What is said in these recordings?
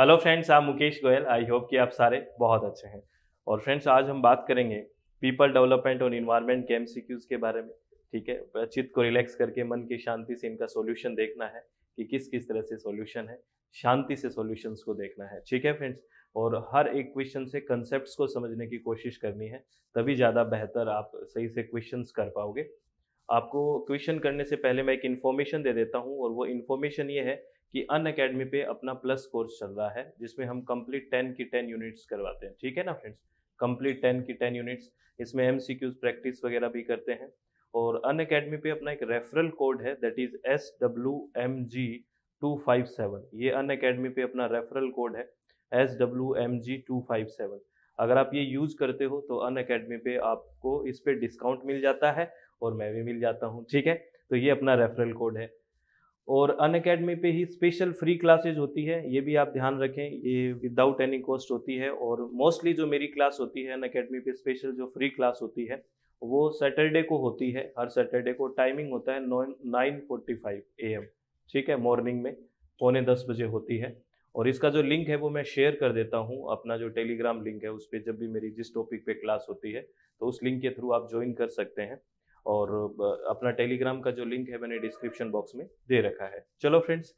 Hello friends आप Mukesh Goyal I hope कि आप सारे बहुत अच्छे हैं और फ्रेंड्स आज हम बात करेंगे पीपल डेवलपमेंट और इन्वायरमेंट के एमसीक्यूज के बारे में ठीक है चित्त को रिलैक्स करके मन की शांति से इनका सॉल्यूशन देखना है कि किस किस तरह से सॉल्यूशन है शांति से सॉल्यूशंस को देखना है ठीक है फ्रेंड्स और हर एक क्वेश्चन से कंसेप्ट को समझने की कोशिश करनी है तभी ज़्यादा बेहतर आप सही से क्वेश्चन कर पाओगे आपको क्वेश्चन करने से पहले मैं एक इन्फॉर्मेशन दे देता हूँ और वो इन्फॉर्मेशन ये है कि अन अकेडमी पे अपना प्लस कोर्स चल रहा है जिसमें हम कंप्लीट टेन की टेन यूनिट्स करवाते हैं ठीक है ना फ्रेंड्स कंप्लीट टेन की टेन यूनिट्स इसमें एम प्रैक्टिस वगैरह भी करते हैं और अन अकेडमी पे अपना एक रेफरल कोड है that is S W M G two five seven ये अन अकेडमी पे अपना रेफरल कोड है S W M G two five seven अगर आप ये यूज करते हो तो अन अकेडमी पे आपको इस पर डिस्काउंट मिल जाता है और मैं भी मिल जाता हूँ ठीक है तो ये अपना रेफरल कोड है और अन अकेडमी पे ही स्पेशल फ्री क्लासेज होती है ये भी आप ध्यान रखें ये विदाउट एनी कॉस्ट होती है और मोस्टली जो मेरी क्लास होती है अन अकेडमी पे स्पेशल जो फ्री क्लास होती है वो सैटरडे को होती है हर सैटरडे को टाइमिंग होता है नौ nine forty five A M ठीक है मॉर्निंग में पौने दस बजे होती है और इसका जो लिंक है वो मैं शेयर कर देता हूँ अपना जो टेलीग्राम लिंक है उस पर जब भी मेरी जिस टॉपिक पे क्लास होती है तो उस लिंक के थ्रू आप ज्वाइन कर सकते हैं और अपना टेलीग्राम का जो लिंक है मैंने डिस्क्रिप्शन बॉक्स में दे रखा है चलो फ्रेंड्स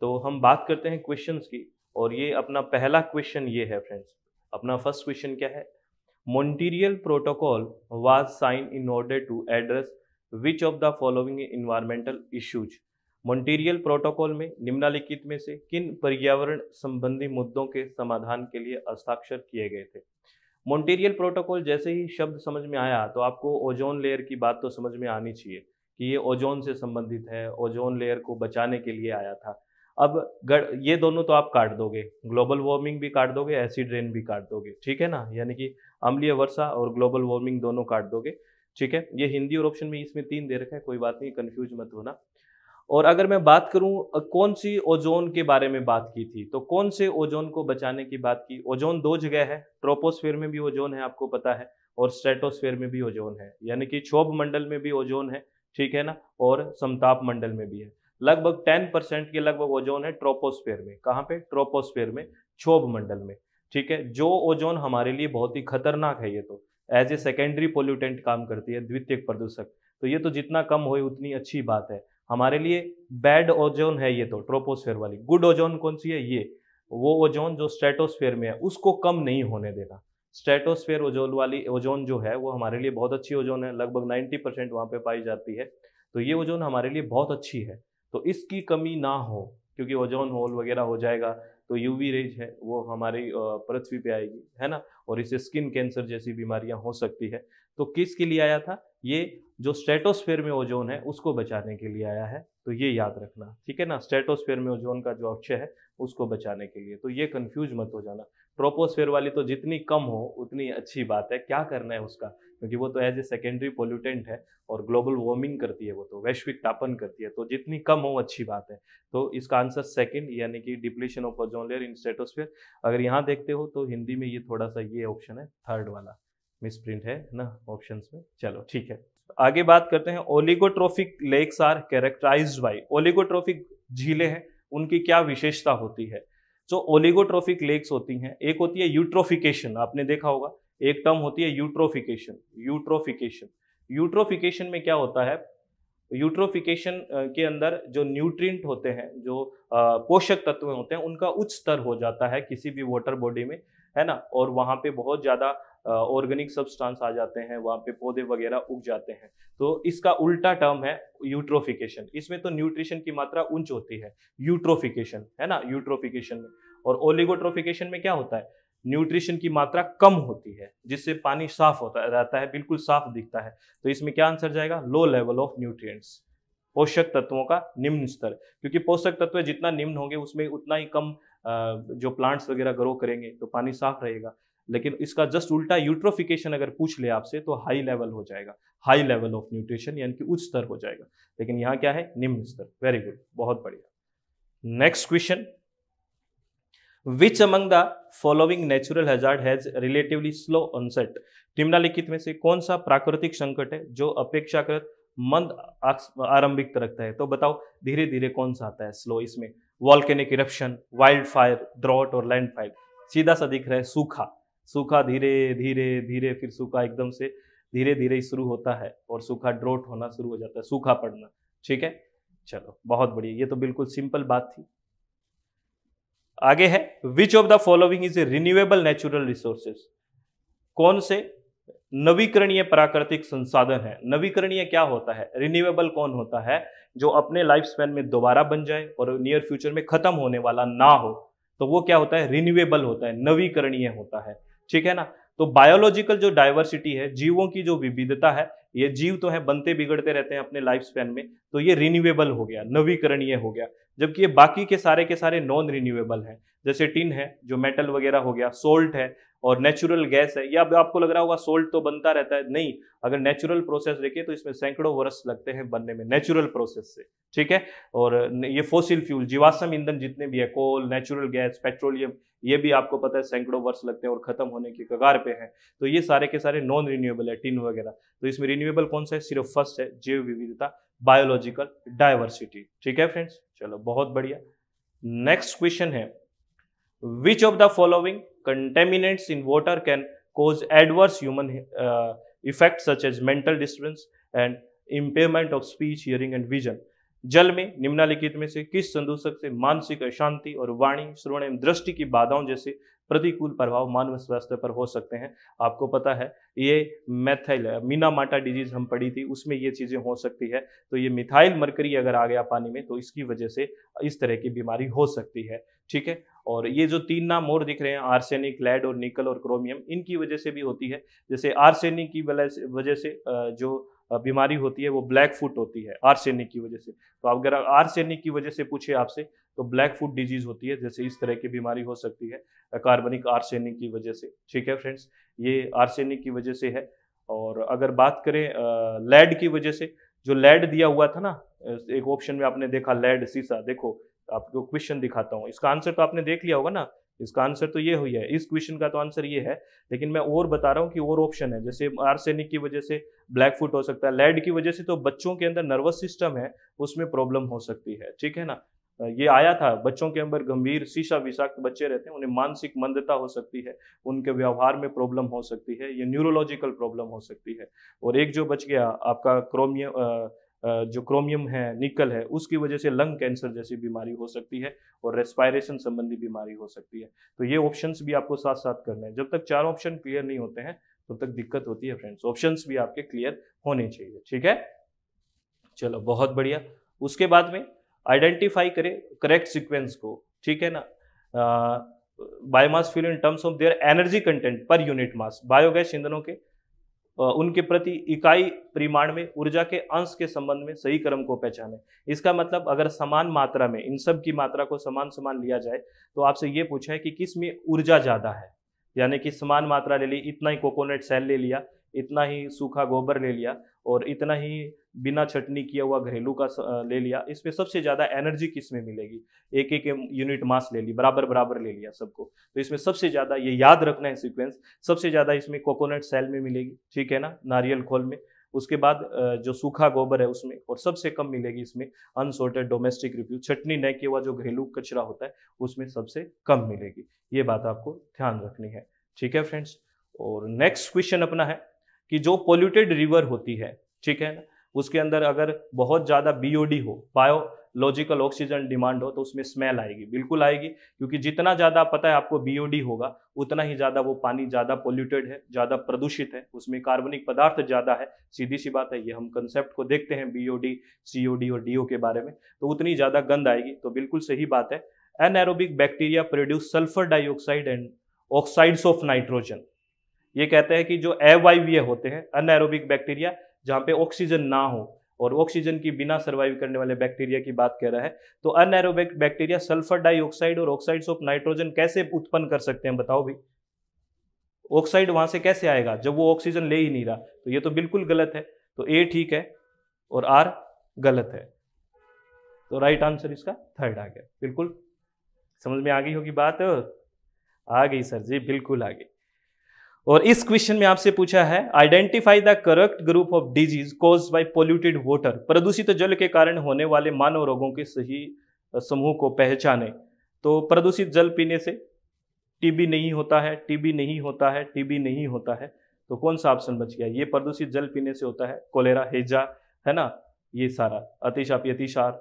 तो हम बात करते हैं क्वेश्चंस की और ये अपना पहला क्वेश्चन ये है फ्रेंड्स अपना फर्स्ट क्वेश्चन क्या है Montreal protocol was sign in order to address which of the following environmental issues Montreal protocol में निम्नलिखित में से किन पर्यावरण संबंधी मुद्दों के समाधान के लिए हस्ताक्षर किए गए थे मोन्टेरियल प्रोटोकॉल जैसे ही शब्द समझ में आया तो आपको ओजोन लेयर की बात तो समझ में आनी चाहिए कि ये ओजोन से संबंधित है ओजोन लेयर को बचाने के लिए आया था अब गड़ ये दोनों तो आप काट दोगे ग्लोबल वार्मिंग भी काट दोगे एसिड रेन भी काट दोगे ठीक है ना यानी कि अम्लीय वर्षा और ग्लोबल वार्मिंग दोनों काट दोगे ठीक है ये हिंदी और ऑप्शन में इसमें तीन दे रखा है कोई बात नहीं कन्फ्यूज मत होना और अगर मैं बात करूं कौन सी ओजोन के बारे में बात की थी तो कौन से ओजोन को बचाने की बात की ओजोन दो जगह है ट्रोपोस्फेयर में भी ओजोन है आपको पता है और स्ट्रेटोस्फेयर में भी ओजोन है यानी कि क्षोभ मंडल में भी ओजोन है ठीक है ना और समताप मंडल में भी है लगभग टेन परसेंट के लगभग ओजोन है ट्रोपोस्फेयर में कहाँ पे ट्रोपोस्फेयर में क्षोभ मंडल में ठीक है जो ओजोन हमारे लिए बहुत ही खतरनाक है ये तो एज ए सेकेंडरी पोल्यूटेंट काम करती है द्वितीय प्रदूषक तो ये तो जितना कम हो उतनी अच्छी बात है हमारे लिए बैड ओजोन है ये तो ट्रोपोस्फेयर वाली गुड ओजोन कौन सी है ये वो ओजोन जो स्ट्रेटोस्फेयर में है उसको कम नहीं होने देना स्ट्रेटोस्फेयर ओजोन वाली ओजोन जो है वो हमारे लिए बहुत अच्छी ओजोन है लगभग 90 परसेंट वहाँ पर पाई जाती है तो ये ओजोन हमारे लिए बहुत अच्छी है तो इसकी कमी ना हो क्योंकि ओजोन होल वगैरह हो जाएगा तो यूवी रेज है वो हमारी पृथ्वी पे आएगी है ना और इससे स्किन कैंसर जैसी बीमारियां हो सकती है तो किसके लिए आया था ये जो स्ट्रेटोस्फेयर में ओजोन है उसको बचाने के लिए आया है तो ये याद रखना ठीक है ना स्ट्रेटोस्फेयर में ओजोन का जो अक्षय है उसको बचाने के लिए तो ये कंफ्यूज मत हो जाना ट्रोपोस्फेयर वाली तो जितनी कम हो उतनी अच्छी बात है क्या करना है उसका क्योंकि वो तो एज ए सेकेंडरी पोल्यूटेंट है और ग्लोबल वार्मिंग करती है वो तो वैश्विक तापन करती है तो जितनी कम हो अच्छी बात है तो इसका आंसर सेकेंड यानी कि depletion of ozone layer in stratosphere अगर यहाँ देखते हो तो हिंदी में ये थोड़ा सा ये ऑप्शन है थर्ड वाला मिस प्रिंट है ना ऑप्शन में चलो ठीक है आगे बात करते हैं oligotrophic lakes are characterize by oligotrophic झीलें हैं उनकी क्या विशेषता होती है जो ओलिगोट्रोफिक लेक्स होती हैं एक होती है यूट्रोफिकेशन आपने देखा होगा एक टर्म होती है यूट्रोफिकेशन यूट्रोफिकेशन यूट्रोफिकेशन में क्या होता है यूट्रोफिकेशन के अंदर जो न्यूट्रिएंट होते हैं जो पोषक तत्व होते हैं उनका उच्च स्तर हो जाता है किसी भी वाटर बॉडी में है ना और वहाँ पे बहुत ज़्यादा ऑर्गेनिक सब्सटेंस आ जाते हैं वहाँ पे पौधे वगैरह उग जाते हैं तो इसका उल्टा टर्म है यूट्रोफिकेशन इसमें तो न्यूट्रिशन की मात्रा उंच होती है यूट्रोफिकेशन है ना यूट्रोफिकेशन में और ओलिगोट्रोफिकेशन में क्या होता है न्यूट्रिशन की मात्रा कम होती है जिससे पानी साफ होता रहता है बिल्कुल साफ दिखता है तो इसमें क्या आंसर जाएगा लो लेवल ऑफ न्यूट्रिएंट्स पोषक तत्वों का निम्न स्तर क्योंकि पोषक तत्व जितना निम्न होंगे उसमें उतना ही कम जो प्लांट्स वगैरह ग्रो करेंगे तो पानी साफ रहेगा लेकिन इसका जस्ट उल्टा यूट्रोफिकेशन अगर पूछ ले आपसे तो हाई लेवल हो जाएगा हाई लेवल ऑफ न्यूट्रिशन यानी कि उच्च स्तर हो जाएगा लेकिन यहाँ क्या है निम्न स्तर वेरी गुड बहुत बढ़िया next question which among the following natural hazard has relatively slow onset निम्नलिखित में से कौन सा प्राकृतिक संकट है जो अपेक्षाकृत मंद आरंभिक रखता है तो बताओ धीरे धीरे कौन सा आता है स्लो इसमें volcanic eruption wild fire drought और लैंड फायर सीधा सा दिख रहा है सूखा सूखा धीरे धीरे धीरे फिर सूखा एकदम से धीरे धीरे ही शुरू होता है और सूखा ड्रोट होना शुरू हो जाता है सूखा पड़ना ठीक है चलो बहुत बढ़िया ये तो बिल्कुल सिंपल बात थी आगे है which of the following is a renewable natural resources कौन से नवीकरणीय प्राकृतिक संसाधन है नवीकरणीय क्या होता है रिन्यूएबल कौन होता है जो अपने लाइफ स्पैन में दोबारा बन जाए और नियर फ्यूचर में खत्म होने वाला ना हो तो वो क्या होता है रिन्यूएबल होता है नवीकरणीय होता है ठीक है ना तो बायोलॉजिकल जो डायवर्सिटी है जीवों की जो विविधता है ये जीव तो है बनते बिगड़ते रहते हैं अपने लाइफ स्पैन में तो ये रिन्यूएबल हो गया नवीकरणीय हो गया जबकि ये बाकी के सारे के सारे नॉन रिन्यूएबल हैं जैसे टिन है जो मेटल वगैरह हो गया सोल्ट है और नेचुरल गैस है या आपको लग रहा होगा सोल्ट तो बनता रहता है नहीं अगर नेचुरल प्रोसेस देखें तो इसमें सैकड़ों वर्ष लगते हैं बनने में नेचुरल प्रोसेस से ठीक है और ये फोसिल फ्यूल जीवाश्म ईंधन जितने भी है कोल नेचुरल गैस पेट्रोलियम ये भी आपको पता है सैकड़ों वर्ष लगते हैं और खत्म होने के कगार पे हैं तो ये सारे के सारे नॉन रिन्यूएबल है टिन वगैरह तो इसमें रिन्यूएबल कौन सा है सिर्फ फर्स्ट है जैव विविधता बायोलॉजिकल डायवर्सिटी ठीक है फ्रेंड्स चलो बहुत बढ़िया नेक्स्ट क्वेश्चन है which of the following contaminants in water can cause adverse human uh, effects such as mental disturbance and impairment of speech, hearing and vision. जल में निम्नलिखित में से किस संदूषक से मानसिक अशांति और वाणी श्रवण एवं दृष्टि की बाधाओं जैसे प्रतिकूल प्रभाव मानव स्वास्थ्य पर हो सकते हैं आपको पता है ये मैथाइल मीना माटा डिजीज हम पढ़ी थी उसमें ये चीज़ें हो सकती है तो ये मिथाइल मरकरी अगर आ गया पानी में तो इसकी वजह से इस तरह की बीमारी हो सकती है ठीक है और ये जो तीन नाम और दिख रहे हैं आर्सेनिक लेड और निकल और क्रोमियम इनकी वजह से भी होती है जैसे आर्सेनिक की वजह से जो बीमारी होती है वो ब्लैक फुट होती है आर्सेनिक की वजह से तो अगर आर्सेनिक की वजह से पूछे आपसे तो ब्लैक फुट डिजीज होती है जैसे इस तरह की बीमारी हो सकती है कार्बनिक आर्सेनिक की वजह से ठीक है फ्रेंड्स ये आर्सेनिक की वजह से है और अगर बात करें लेड की वजह से जो लेड दिया हुआ था ना एक ऑप्शन में आपने देखा लेड सीसा देखो आपको क्वेश्चन दिखाता हूँ इसका आंसर तो आपने देख लिया होगा ना इसका आंसर तो ये हुई है इस क्वेश्चन का तो आंसर ये है लेकिन मैं और बता रहा हूँ कि और ऑप्शन है जैसे आर्सेनिक की वजह से ब्लैक फुट हो सकता है लेड की वजह से तो बच्चों के अंदर नर्वस सिस्टम है उसमें प्रॉब्लम हो सकती है ठीक है ना ये आया था बच्चों के अंदर गंभीर शीशा विषाक्त बच्चे रहते हैं उन्हें मानसिक मंदता हो सकती है उनके व्यवहार में प्रॉब्लम हो सकती है ये न्यूरोलॉजिकल प्रॉब्लम हो सकती है और एक जो बच गया आपका क्रोमियम जो क्रोमियम है निकल है उसकी वजह से लंग कैंसर जैसी बीमारी हो सकती है और रेस्पायरेशन संबंधी बीमारी हो सकती है तो ये ऑप्शंस भी आपको साथ साथ करने हैं जब तक चार ऑप्शन क्लियर नहीं होते हैं तब तो तक दिक्कत होती है फ्रेंड्स ऑप्शंस भी आपके क्लियर होने चाहिए ठीक है चलो बहुत बढ़िया उसके बाद में आइडेंटिफाई करें करेक्ट सिक्वेंस को ठीक है ना biomass fuel in terms of their energy content per unit mass biogas ईंधनों के उनके प्रति इकाई परिमाण में ऊर्जा के अंश के संबंध में सही क्रम को पहचाने इसका मतलब अगर समान मात्रा में इन सब की मात्रा को समान समान लिया जाए तो आपसे ये पूछा है कि किस में ऊर्जा ज़्यादा है यानी कि समान मात्रा ले ली इतना ही कोकोनट सेल ले लिया इतना ही सूखा गोबर ले लिया और इतना ही बिना छटनी किया हुआ घरेलू का ले लिया इसमें सबसे ज़्यादा एनर्जी किस में मिलेगी एक एक यूनिट मास ले ली बराबर बराबर ले लिया सबको तो इसमें सबसे ज़्यादा ये याद रखना है सीक्वेंस सबसे ज़्यादा इसमें कोकोनट सेल में मिलेगी ठीक है ना नारियल खोल में उसके बाद जो सूखा गोबर है उसमें और सबसे कम मिलेगी इसमें अनसोर्टेड डोमेस्टिक रिव्यू छटनी न किया हुआ जो घरेलू कचरा होता है उसमें सबसे कम मिलेगी ये बात आपको ध्यान रखनी है ठीक है फ्रेंड्स और नेक्स्ट क्वेश्चन अपना है कि जो पोल्यूटेड रिवर होती है ठीक है ना उसके अंदर अगर बहुत ज़्यादा बीओडी हो बायो लॉजिकल ऑक्सीजन डिमांड हो तो उसमें स्मेल आएगी बिल्कुल आएगी क्योंकि जितना ज़्यादा पता है आपको बीओडी होगा उतना ही ज़्यादा वो पानी ज़्यादा पोल्यूटेड है ज़्यादा प्रदूषित है उसमें कार्बनिक पदार्थ ज़्यादा है सीधी सी बात है ये हम कंसेप्ट को देखते हैं बी ओ और डी के बारे में तो उतनी ज़्यादा गंद आएगी तो बिल्कुल सही बात है anaerobic bacteria produce sulphur dioxide and oxides of nitrogen ये कहते हैं कि जो एवाइवीए होते हैं अनएरोबिक बैक्टीरिया जहाँ पे ऑक्सीजन ना हो और ऑक्सीजन की बिना सर्वाइव करने वाले बैक्टीरिया की बात कह रहा है तो अनएरोबिक बैक्टीरिया सल्फर डाइऑक्साइड और ऑक्साइड्स ऑफ नाइट्रोजन कैसे उत्पन्न कर सकते हैं बताओ भी ऑक्साइड वहां से कैसे आएगा जब वो ऑक्सीजन ले ही नहीं रहा तो ये तो बिल्कुल गलत है तो ए ठीक है और आर गलत है तो राइट आंसर इसका थर्ड आ गया बिल्कुल समझ में आ गई होगी बात आ गई सर जी बिल्कुल आ गई और इस क्वेश्चन में आपसे पूछा है identify the correct group of disease cause by polluted water प्रदूषित जल के कारण होने वाले मानव रोगों के सही समूह को पहचाने तो प्रदूषित जल पीने से टीबी नहीं होता है टीबी नहीं होता है टीबी नहीं होता है तो कौन सा ऑप्शन बच गया ये प्रदूषित जल पीने से होता है कोलेरा हेजा है ना ये सारा अतिशाप अतिशार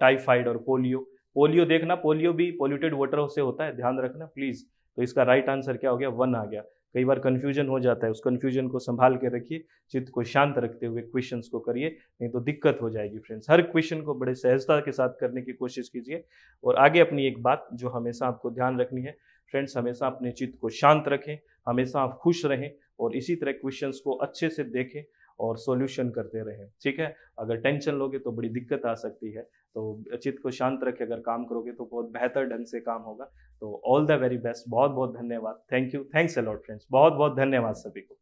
टाइफाइड और पोलियो पोलियो देखना पोलियो भी पोल्यूटेड वाटर से होता है ध्यान रखना प्लीज तो इसका राइट आंसर क्या हो गया वन आ गया कई बार कन्फ्यूजन हो जाता है उस कन्फ्यूजन को संभाल के रखिए चित्त को शांत रखते हुए क्वेश्चंस को करिए नहीं तो दिक्कत हो जाएगी फ्रेंड्स हर क्वेश्चन को बड़े सहजता के साथ करने की कोशिश कीजिए और आगे अपनी एक बात जो हमेशा आपको ध्यान रखनी है फ्रेंड्स हमेशा अपने चित्त को शांत रखें हमेशा आप खुश रहें और इसी तरह क्वेश्चंस को अच्छे से देखें और सॉल्यूशन करते रहें ठीक है अगर टेंशन लोगे तो बड़ी दिक्कत आ सकती है तो चित्त को शांत रख के अगर काम करोगे तो बहुत बेहतर ढंग से काम होगा तो ऑल द वेरी बेस्ट बहुत बहुत धन्यवाद thank you thanks a lot friends बहुत बहुत धन्यवाद सभी को